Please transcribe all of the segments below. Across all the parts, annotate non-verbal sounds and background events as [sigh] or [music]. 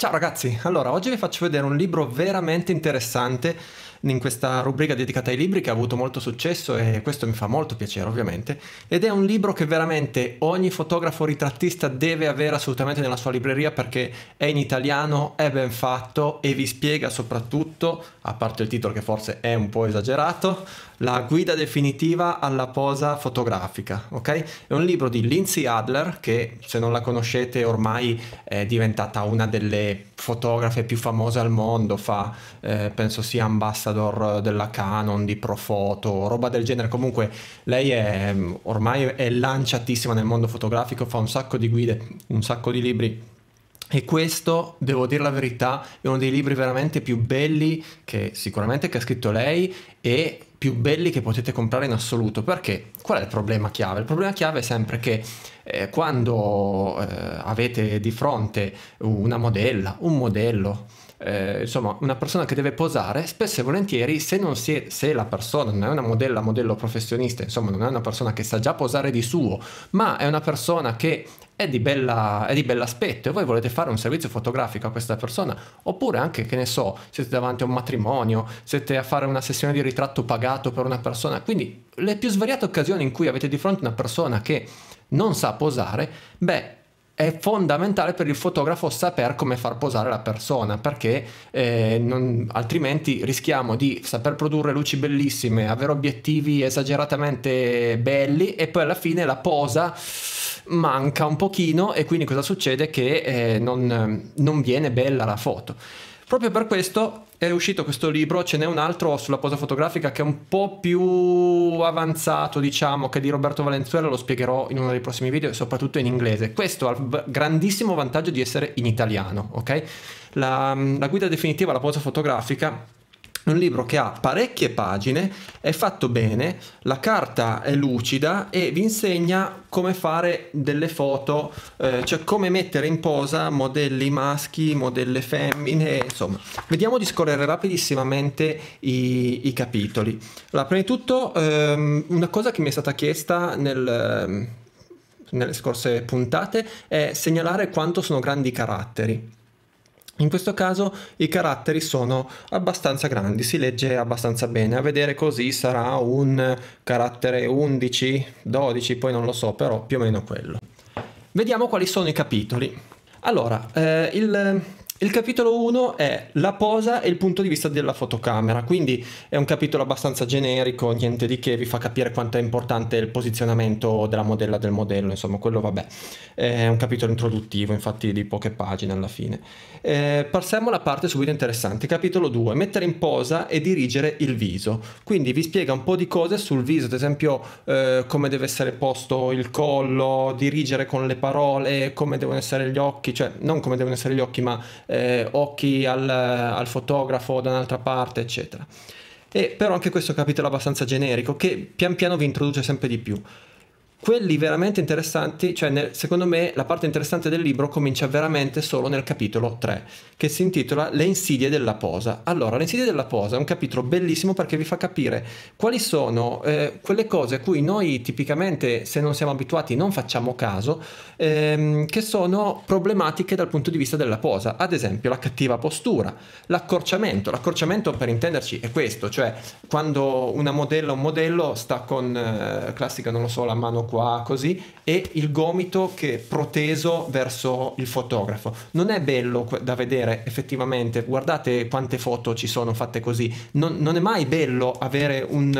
Ciao ragazzi, allora oggi vi faccio vedere un libro veramente interessante in questa rubrica dedicata ai libri che ha avuto molto successo e questo mi fa molto piacere ovviamente ed è un libro che veramente ogni fotografo ritrattista deve avere assolutamente nella sua libreria perché è in italiano, è ben fatto e vi spiega soprattutto, a parte il titolo che forse è un po' esagerato, la guida definitiva alla posa fotografica, ok? È un libro di Lindsay Adler che se non la conoscete ormai è diventata una delle fotografe più famose al mondo, fa eh, penso sia ambassador della Canon, di Profoto, roba del genere. Comunque lei è ormai è lanciatissima nel mondo fotografico, fa un sacco di guide, un sacco di libri e questo, devo dire la verità, è uno dei libri veramente più belli che sicuramente che ha scritto lei e più belli che potete comprare in assoluto perché Qual è il problema chiave? Il problema chiave è sempre che eh, quando eh, avete di fronte una modella, un modello, eh, insomma, una persona che deve posare, spesso e volentieri, se, è, se, la persona non è una modella, modello professionista, insomma, non è una persona che sa già posare di suo, ma è una persona che è di, bella, è di bell'aspetto e voi volete fare un servizio fotografico a questa persona, oppure anche, che ne so, siete davanti a un matrimonio, siete a fare una sessione di ritratto pagato per una persona, quindi le più svariate occasioni in cui avete di fronte una persona che non sa posare, beh, è fondamentale per il fotografo saper come far posare la persona perché eh, non, altrimenti rischiamo di saper produrre luci bellissime, avere obiettivi esageratamente belli e poi alla fine la posa manca un pochino e quindi cosa succede? Che eh, non, non viene bella la foto. Proprio per questo è uscito questo libro, ce n'è un altro sulla posa fotografica che è un po' più avanzato, diciamo, che di Roberto Valenzuela, lo spiegherò in uno dei prossimi video, soprattutto in inglese. Questo ha il grandissimo vantaggio di essere in italiano, ok? La, la guida definitiva alla posa fotografica un libro che ha parecchie pagine, è fatto bene, la carta è lucida e vi insegna come fare delle foto, eh, cioè come mettere in posa modelli maschi, modelle femmine, insomma. Vediamo di scorrere rapidissimamente i, i capitoli. Allora, prima di tutto, ehm, una cosa che mi è stata chiesta nel, ehm, nelle scorse puntate è segnalare quanto sono grandi i caratteri. In questo caso i caratteri sono abbastanza grandi, si legge abbastanza bene, a vedere così sarà un carattere 11, 12, poi non lo so, però più o meno quello. Vediamo quali sono i capitoli. Allora, eh, il il capitolo 1 è la posa e il punto di vista della fotocamera, quindi è un capitolo abbastanza generico, niente di che, vi fa capire quanto è importante il posizionamento della modella del modello, insomma quello vabbè, è un capitolo introduttivo, infatti di poche pagine alla fine. Eh, passiamo alla parte subito interessante, capitolo 2, mettere in posa e dirigere il viso, quindi vi spiega un po' di cose sul viso, ad esempio eh, come deve essere posto il collo, dirigere con le parole, come devono essere gli occhi, cioè non come devono essere gli occhi ma eh, occhi al, al fotografo da un'altra parte, eccetera. E però anche questo è capitolo abbastanza generico che pian piano vi introduce sempre di più quelli veramente interessanti, cioè nel, secondo me la parte interessante del libro comincia veramente solo nel capitolo 3, che si intitola Le insidie della posa. Allora, Le insidie della posa è un capitolo bellissimo perché vi fa capire quali sono eh, quelle cose a cui noi tipicamente, se non siamo abituati, non facciamo caso, ehm, che sono problematiche dal punto di vista della posa. Ad esempio, la cattiva postura, l'accorciamento. L'accorciamento, per intenderci, è questo, cioè quando una modella, o un modello sta con, eh, classica, non lo so, la mano qua così e il gomito che è proteso verso il fotografo. Non è bello da vedere effettivamente, guardate quante foto ci sono fatte così, non, non è mai bello avere un,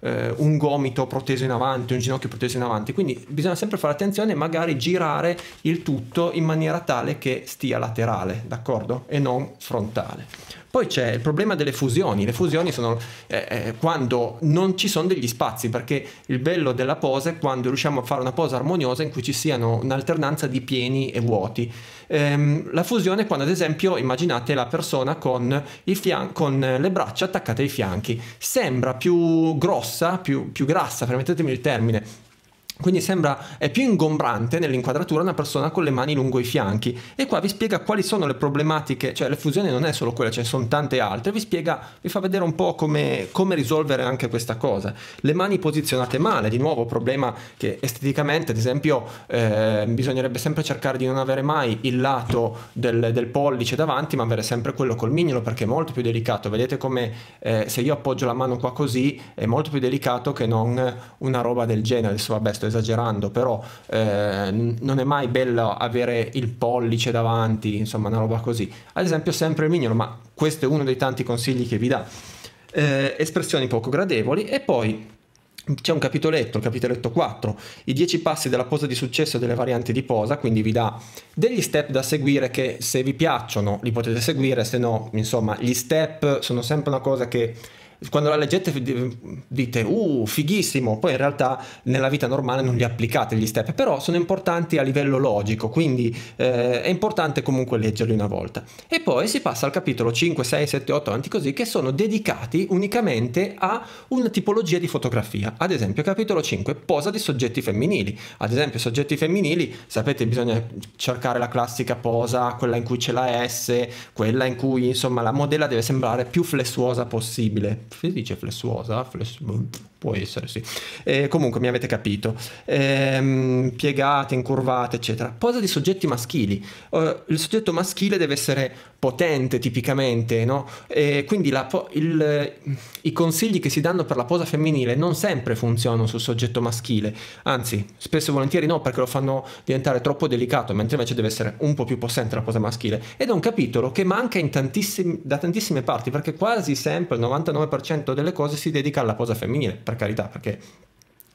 eh, un, gomito proteso in avanti, un ginocchio proteso in avanti, quindi bisogna sempre fare attenzione e magari girare il tutto in maniera tale che stia laterale, d'accordo? E non frontale. Poi c'è il problema delle fusioni. Le fusioni sono eh, eh quando non ci sono degli spazi, perché il bello della posa è quando riusciamo a fare una posa armoniosa in cui ci siano un'alternanza di pieni e vuoti. Ehm, la fusione è quando, ad esempio, immaginate la persona con, fian- con le braccia attaccate ai fianchi. Sembra più grossa, più, più grassa, permettetemi il termine, quindi sembra è più ingombrante nell'inquadratura una persona con le mani lungo i fianchi. E qua vi spiega quali sono le problematiche, cioè l'effusione non è solo quella, ce ne sono tante altre, vi spiega, vi fa vedere un po' come, come risolvere anche questa cosa. Le mani posizionate male, di nuovo problema che esteticamente, ad esempio, eh, bisognerebbe sempre cercare di non avere mai il lato del, del, pollice davanti, ma avere sempre quello col mignolo perché è molto più delicato. Vedete come eh, se io appoggio la mano qua così è molto più delicato che non una roba del genere. Adesso vabbè, sto esagerando, però eh, non è mai bello avere il pollice davanti, insomma una roba così. Ad esempio sempre il mignolo, ma questo è uno dei tanti consigli che vi dà. Eh, espressioni poco gradevoli e poi c'è un capitoletto, il capitoletto 4, i 10 passi della posa di successo e delle varianti di posa, quindi vi dà degli step da seguire che se vi piacciono li potete seguire, se no, insomma, gli step sono sempre una cosa che quando la leggete dite uh fighissimo, poi in realtà nella vita normale non li applicate gli step, però sono importanti a livello logico, quindi eh, è importante comunque leggerli una volta. E poi si passa al capitolo 5, 6, 7, 8, avanti così, che sono dedicati unicamente a una tipologia di fotografia, ad esempio capitolo 5, posa di soggetti femminili, ad esempio soggetti femminili, sapete bisogna cercare la classica posa, quella in cui c'è la S, quella in cui insomma la modella deve sembrare più flessuosa possibile si dice flessuosa? Fless- Può essere, sì. E eh, comunque mi avete capito. Ehm, piegate, incurvate, eccetera. Posa di soggetti maschili. Uh, il soggetto maschile deve essere potente tipicamente, no? E quindi la, il, i consigli che si danno per la posa femminile non sempre funzionano sul soggetto maschile, anzi, spesso e volentieri no, perché lo fanno diventare troppo delicato, mentre invece deve essere un po' più possente la posa maschile. Ed è un capitolo che manca tantissime, da tantissime parti, perché quasi sempre il 99% delle cose si dedica alla posa femminile per carità, perché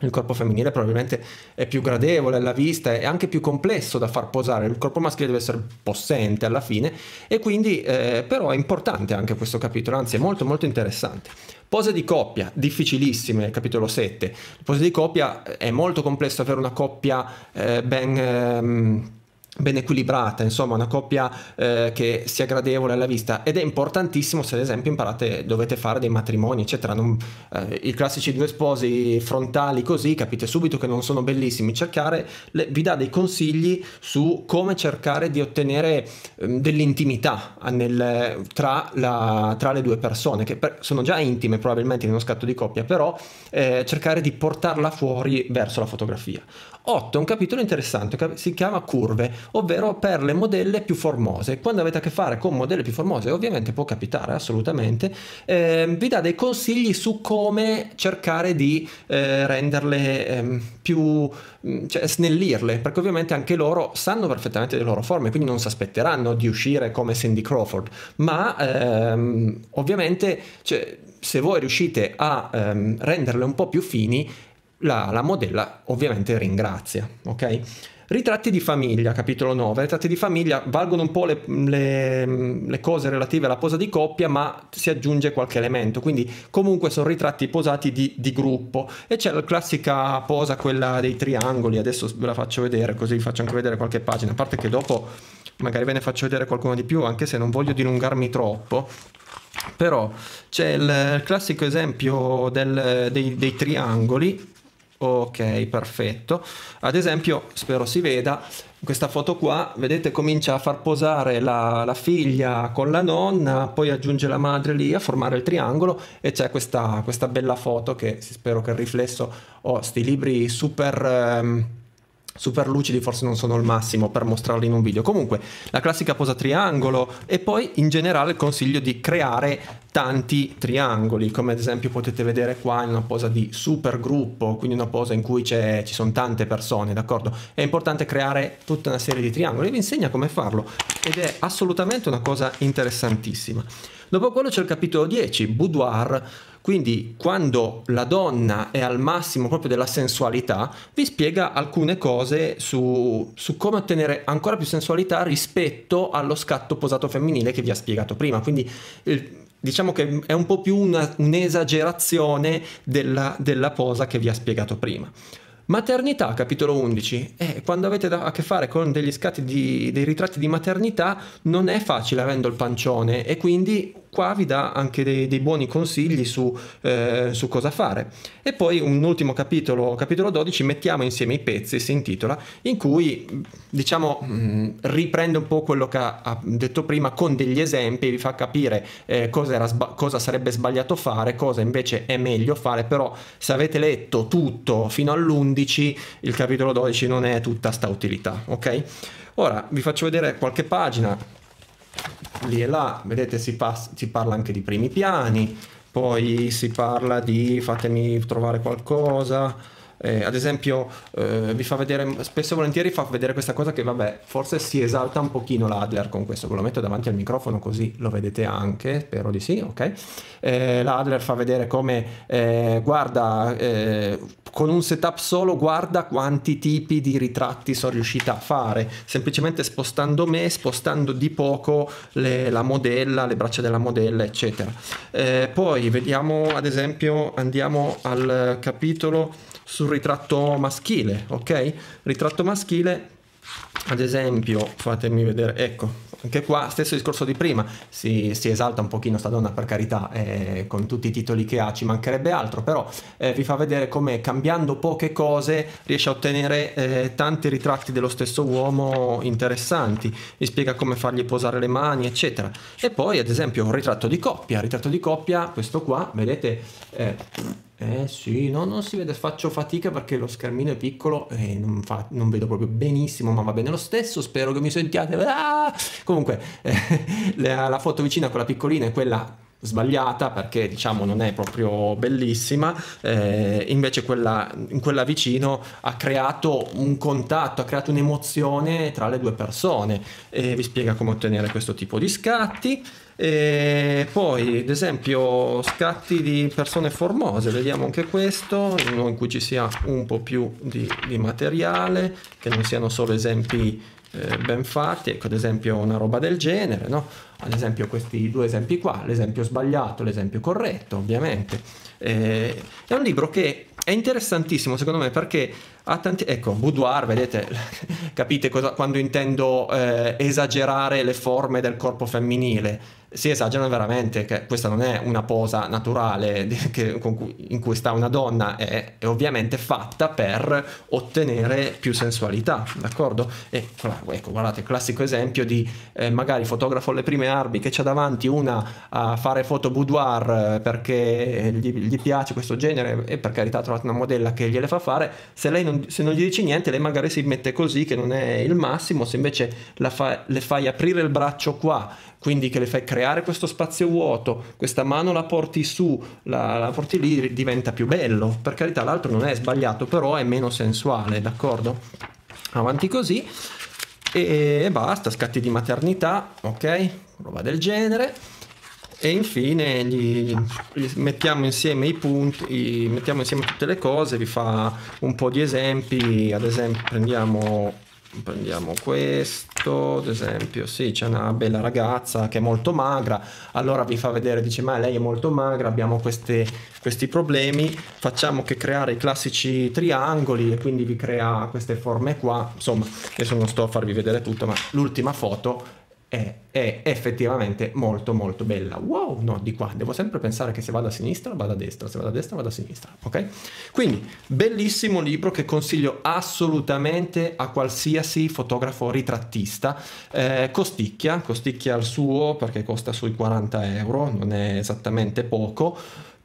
il corpo femminile probabilmente è più gradevole alla vista, è anche più complesso da far posare, il corpo maschile deve essere possente alla fine e quindi eh, però è importante anche questo capitolo, anzi è molto molto interessante. Pose di coppia, difficilissime, capitolo 7. Pose di coppia eh, è molto complesso avere una coppia eh, ben... Ehm, ben equilibrata, insomma una coppia eh, che sia gradevole alla vista ed è importantissimo se ad esempio imparate, dovete fare dei matrimoni eccetera, non, eh, i classici due sposi frontali così capite subito che non sono bellissimi, cercare cioè, le, vi dà dei consigli su come cercare di ottenere eh, dell'intimità nel, tra, la, tra, le due persone che per, sono già intime probabilmente in uno scatto di coppia però eh, cercare di portarla fuori verso la fotografia. 8. Un capitolo interessante, si chiama Curve ovvero per le modelle più formose. Quando avete a che fare con modelle più formose, ovviamente può capitare assolutamente, eh, vi dà dei consigli su come cercare di eh, renderle eh, più, mm, cioè snellirle, perché ovviamente anche loro sanno perfettamente le loro forme, quindi non si aspetteranno di uscire come Cindy Crawford, ma ehm, ovviamente cioè, se voi riuscite a ehm, renderle un po' più fini, la, la modella ovviamente ringrazia, ok? Ritratti di famiglia, capitolo 9. Ritratti di famiglia valgono un po' le, le, le, cose relative alla posa di coppia, ma si aggiunge qualche elemento. Quindi comunque sono ritratti posati di, di gruppo. E c'è la classica posa, quella dei triangoli. Adesso ve la faccio vedere, così vi faccio anche vedere qualche pagina. A parte che dopo magari ve ne faccio vedere qualcuno di più, anche se non voglio dilungarmi troppo. Però c'è il classico esempio del, dei, dei triangoli Ok, perfetto. Ad esempio, spero si veda, questa foto qua, vedete comincia a far posare la, la, figlia con la nonna, poi aggiunge la madre lì a formare il triangolo e c'è questa, questa bella foto che spero che il riflesso... Oh, sti libri super... Ehm, super lucidi forse non sono il massimo per mostrarli in un video. Comunque, la classica posa triangolo e poi in generale consiglio di creare tanti triangoli, come ad esempio potete vedere qua in una posa di super gruppo, quindi una posa in cui ci sono tante persone, d'accordo? È importante creare tutta una serie di triangoli, vi insegna come farlo ed è assolutamente una cosa interessantissima. Dopo quello c'è il capitolo 10, boudoir, quindi quando la donna è al massimo proprio della sensualità, vi spiega alcune cose su, su come ottenere ancora più sensualità rispetto allo scatto posato femminile che vi ha spiegato prima. Quindi il, diciamo che è un po' più una, un'esagerazione della, della posa che vi ha spiegato prima. Maternità, capitolo 11. Eh, quando avete a che fare con degli scatti di, dei ritratti di maternità non è facile avendo il pancione e quindi qua vi dà anche dei, dei buoni consigli su, eh, su, cosa fare. E poi un ultimo capitolo, capitolo 12, mettiamo insieme i pezzi, si intitola, in cui diciamo mm, riprende un po' quello che ha detto prima con degli esempi, vi fa capire eh, cosa, sba- cosa sarebbe sbagliato fare, cosa invece è meglio fare, però se avete letto tutto fino all'11 11 il capitolo 12 non è tutta sta utilità, ok? Ora vi faccio vedere qualche pagina, lì e là, vedete si, pass- si parla anche di primi piani, poi si parla di fatemi trovare qualcosa, eh, ad esempio, eh, vi fa vedere, spesso e volentieri fa vedere questa cosa che, vabbè, forse si esalta un pochino l'Adler con questo. Ve lo metto davanti al microfono così lo vedete anche, spero di sì, ok? Eh, L'Adler fa vedere come, eh, guarda, eh, con un setup solo, guarda quanti tipi di ritratti sono riuscita a fare, semplicemente spostando me, spostando di poco le, la modella, le braccia della modella, eccetera. Eh, poi vediamo, ad esempio, andiamo al capitolo sul ritratto maschile, ok? Ritratto maschile, ad esempio, fatemi vedere, ecco, anche qua stesso discorso di prima, si, si, esalta un pochino sta donna per carità, eh, con tutti i titoli che ha ci mancherebbe altro, però eh, vi fa vedere come cambiando poche cose riesce a ottenere eh, tanti ritratti dello stesso uomo interessanti, vi spiega come fargli posare le mani eccetera. E poi ad esempio un ritratto di coppia, ritratto di coppia, questo qua, vedete... Eh, eh sì, no, non si vede, faccio fatica perché lo schermino è piccolo e non, fa, non vedo proprio benissimo, ma va bene lo stesso, spero che mi sentiate. Ah! Comunque, [laughs] eh, la, la, foto vicina, quella piccolina, è quella sbagliata perché diciamo non è proprio bellissima, eh, invece quella, in quella vicino ha creato un contatto, ha creato un'emozione tra le due persone e vi spiega come ottenere questo tipo di scatti. E poi ad esempio scatti di persone formose, vediamo anche questo, uno in cui ci sia un po' più di, di materiale, che non siano solo esempi eh, ben fatti, ecco ad esempio una roba del genere, no? ad esempio questi due esempi qua, l'esempio sbagliato, l'esempio corretto ovviamente. Eh, è un libro che è interessantissimo secondo me perché ha tanti... Ecco, boudoir, vedete, [laughs] capite cosa, quando intendo eh, esagerare le forme del corpo femminile si esagerano veramente, che questa non è una posa naturale [laughs] che, cui, in cui sta una donna, è, è, ovviamente fatta per ottenere più sensualità, d'accordo? E ecco, guardate, il classico esempio di eh, magari fotografo alle prime armi che c'ha davanti una a fare foto boudoir eh, perché gli, gli piace questo genere e per carità ha trovato una modella che gliele fa fare, se lei non, se non gli dici niente lei magari si mette così che non è il massimo, se invece fa, le fai aprire il braccio qua, quindi che le fai creare questo spazio vuoto, questa mano la porti su, la, la porti lì, diventa più bello. Per carità, l'altro non è sbagliato, però è meno sensuale, d'accordo? Avanti così e, e basta, scatti di maternità, ok? Roba del genere. E infine gli, gli mettiamo insieme i punti, mettiamo insieme tutte le cose, vi fa un po' di esempi, ad esempio prendiamo prendiamo questo ad esempio sì c'è una bella ragazza che è molto magra allora vi fa vedere dice ma lei è molto magra abbiamo queste, questi problemi facciamo che creare i classici triangoli e quindi vi crea queste forme qua insomma adesso non sto a farvi vedere tutto ma l'ultima foto è, è, effettivamente molto molto bella. Wow, no, di qua, devo sempre pensare che se vado a sinistra vado a destra, se vado a destra vado a sinistra, ok? Quindi, bellissimo libro che consiglio assolutamente a qualsiasi fotografo ritrattista. Eh, costicchia, costicchia al suo perché costa sui 40 euro, non è esattamente poco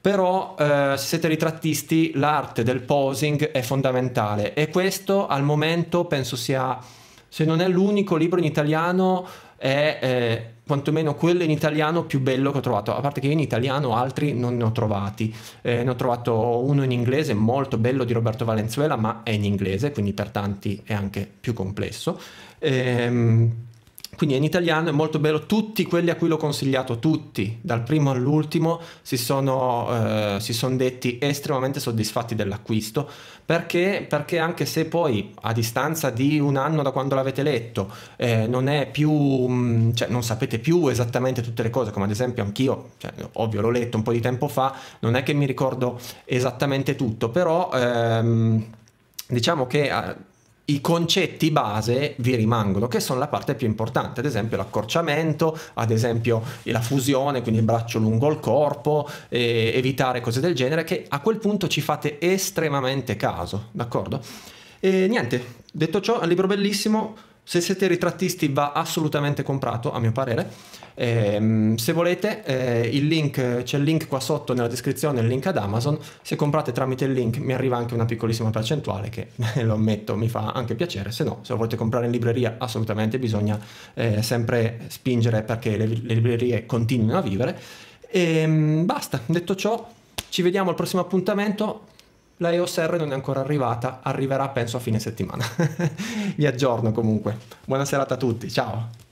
però eh, se siete ritrattisti l'arte del posing è fondamentale e questo al momento penso sia se non è l'unico libro in italiano, è eh, quantomeno quello in italiano più bello che ho trovato, a parte che io in italiano altri non ne ho trovati, eh, ne ho trovato uno in inglese molto bello di Roberto Valenzuela, ma è in inglese, quindi per tanti è anche più complesso. Ehm, quindi in italiano è molto bello, tutti quelli a cui l'ho consigliato, tutti, dal primo all'ultimo, si sono, eh, si sono detti estremamente soddisfatti dell'acquisto, perché, perché, anche se poi a distanza di un anno da quando l'avete letto eh, non è più, mm, cioè, non sapete più esattamente tutte le cose, come ad esempio anch'io, cioè, ovvio l'ho letto un po' di tempo fa, non è che mi ricordo esattamente tutto, però ehm, diciamo che... Eh, i concetti base vi rimangono, che sono la parte più importante, ad esempio l'accorciamento, ad esempio la fusione, quindi il braccio lungo il corpo, eh, evitare cose del genere, che a quel punto ci fate estremamente caso, d'accordo? E niente, detto ciò, è un libro bellissimo, se siete ritrattisti va assolutamente comprato, a mio parere. E, ehm, se volete, eh, il link, c'è il link qua sotto nella descrizione, il link ad Amazon. Se comprate tramite il link mi arriva anche una piccolissima percentuale che, [laughs] lo ammetto, mi fa anche piacere. Se no, se lo volete comprare in libreria, assolutamente bisogna eh, sempre spingere perché le, le librerie continuino a vivere. E ehm, basta, detto ciò, ci vediamo al prossimo appuntamento. La EOS R non è ancora arrivata, arriverà penso a fine settimana. [laughs] Vi aggiorno comunque. Buona serata a tutti, ciao!